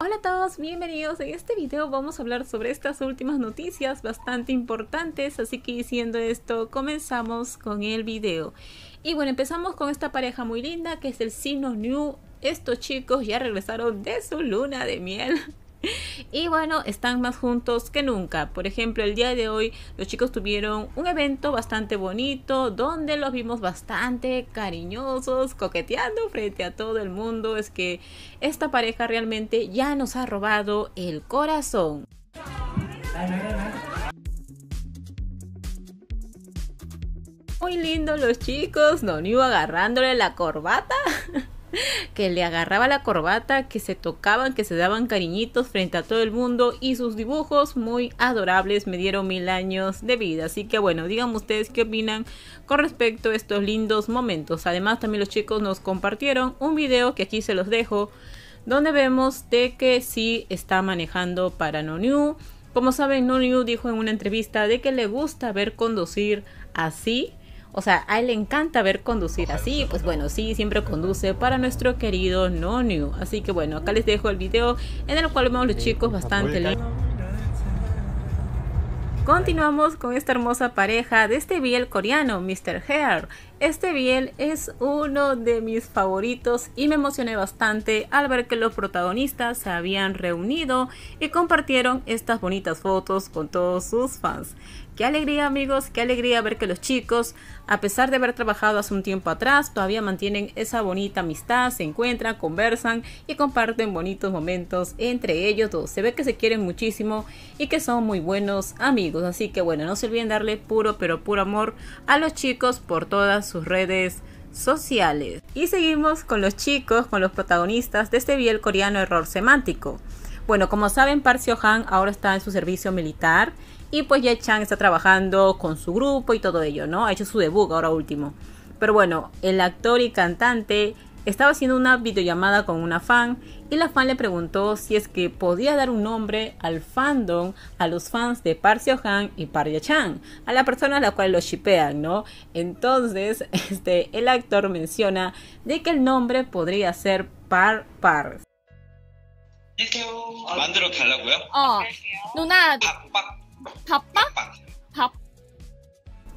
Hola a todos, bienvenidos. En este video vamos a hablar sobre estas últimas noticias bastante importantes, así que diciendo esto, comenzamos con el video. Y bueno, empezamos con esta pareja muy linda que es el signo New. Estos chicos ya regresaron de su luna de miel. Y bueno, están más juntos que nunca. Por ejemplo, el día de hoy los chicos tuvieron un evento bastante bonito donde los vimos bastante cariñosos, coqueteando frente a todo el mundo. Es que esta pareja realmente ya nos ha robado el corazón. Muy lindo los chicos, Noniu agarrándole la corbata. que le agarraba la corbata, que se tocaban, que se daban cariñitos frente a todo el mundo y sus dibujos muy adorables me dieron mil años de vida. Así que bueno, digan ustedes qué opinan con respecto a estos lindos momentos. Además también los chicos nos compartieron un video que aquí se los dejo donde vemos de que sí está manejando para No New. Como saben, No dijo en una entrevista de que le gusta ver conducir así o sea, a él le encanta ver conducir así, pues bueno, sí, siempre conduce para nuestro querido Nonio. Así que bueno, acá les dejo el video en el cual vemos los chicos bastante lindos. Continuamos con esta hermosa pareja de este biel coreano, Mr. Hair. Este biel es uno de mis favoritos y me emocioné bastante al ver que los protagonistas se habían reunido y compartieron estas bonitas fotos con todos sus fans. Qué alegría amigos, qué alegría ver que los chicos, a pesar de haber trabajado hace un tiempo atrás, todavía mantienen esa bonita amistad, se encuentran, conversan y comparten bonitos momentos entre ellos dos. Se ve que se quieren muchísimo y que son muy buenos amigos. Así que bueno, no se olviden darle puro, pero puro amor a los chicos por todas sus redes sociales. Y seguimos con los chicos, con los protagonistas de este biel coreano error semántico. Bueno, como saben, Parcio Han ahora está en su servicio militar y pues ya Chang está trabajando con su grupo y todo ello, ¿no? Ha hecho su debut ahora último. Pero bueno, el actor y cantante estaba haciendo una videollamada con una fan y la fan le preguntó si es que podía dar un nombre al fandom, a los fans de Park han y Park chan a la persona a la cual lo shipean, ¿no? Entonces, este, el actor menciona de que el nombre podría ser Par Par.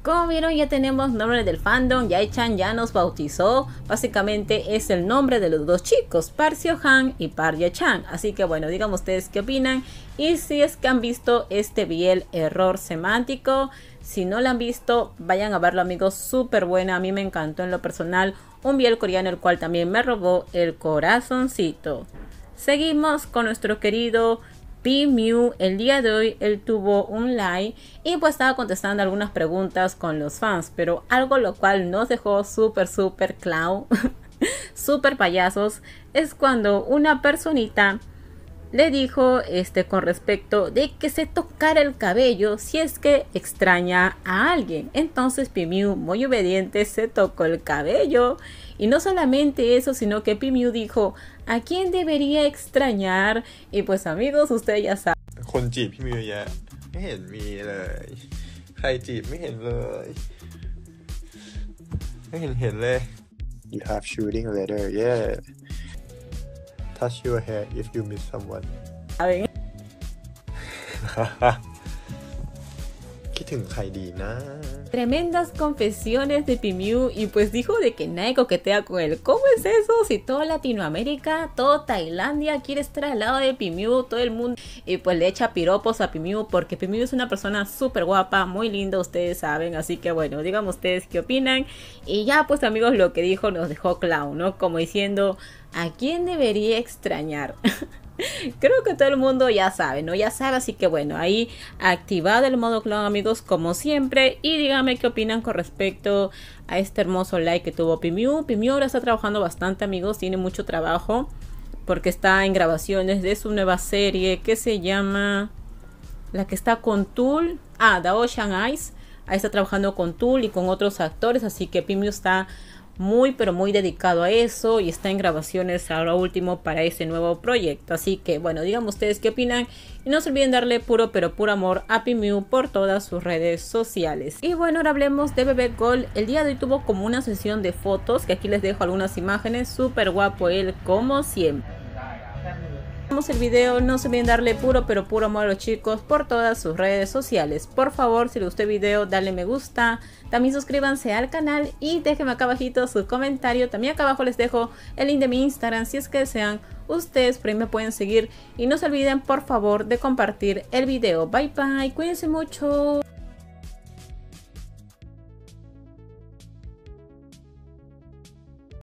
Como vieron ya tenemos nombre del fandom, Yai-chan ya nos bautizó, básicamente es el nombre de los dos chicos, Par han y Par Ye-chan. Así que bueno, digan ustedes qué opinan y si es que han visto este biel error semántico, si no lo han visto, vayan a verlo amigos, súper buena, a mí me encantó en lo personal, un biel coreano el cual también me robó el corazoncito. Seguimos con nuestro querido Mew, el día de hoy él tuvo un like y pues estaba contestando algunas preguntas con los fans, pero algo lo cual nos dejó súper, súper clown, súper payasos, es cuando una personita le dijo este con respecto de que se tocara el cabello si es que extraña a alguien. Entonces Pimiu, muy obediente, se tocó el cabello. Y no solamente eso, sino que Pimiu dijo, ¿a quién debería extrañar? Y pues amigos, ustedes ya saben. you have shooting yeah touch your hair if you miss someone. I mean Tremendas confesiones de Pimiu y pues dijo de que nadie coquetea con él. ¿Cómo es eso? Si toda Latinoamérica, toda Tailandia quiere estar al lado de Pimiu, todo el mundo y pues le echa piropos a Pimiu porque Pimiu es una persona súper guapa, muy linda, ustedes saben. Así que bueno, digan ustedes qué opinan. Y ya pues amigos, lo que dijo nos dejó Clown, ¿no? Como diciendo, ¿a quién debería extrañar? Creo que todo el mundo ya sabe, ¿no? Ya sabe, así que bueno, ahí activado el modo clon, amigos, como siempre. Y díganme qué opinan con respecto a este hermoso like que tuvo Pimiu. Pimiu ahora está trabajando bastante, amigos, tiene mucho trabajo porque está en grabaciones de su nueva serie que se llama la que está con Tool, ah, The Ocean Eyes. Ahí está trabajando con Tool y con otros actores, así que Pimiu está muy pero muy dedicado a eso y está en grabaciones ahora último para ese nuevo proyecto. Así que bueno, digamos ustedes qué opinan y no se olviden darle puro pero puro amor a Pimiu por todas sus redes sociales. Y bueno, ahora hablemos de Bebé Gold El día de hoy tuvo como una sesión de fotos que aquí les dejo algunas imágenes. Súper guapo él como siempre el vídeo no se olviden darle puro pero puro amor a los chicos por todas sus redes sociales. Por favor, si les gustó el video, dale me gusta. También suscríbanse al canal y déjenme acá abajito su comentario. También acá abajo les dejo el link de mi Instagram si es que desean. Ustedes por ahí me pueden seguir. Y no se olviden por favor de compartir el video. Bye bye, cuídense mucho.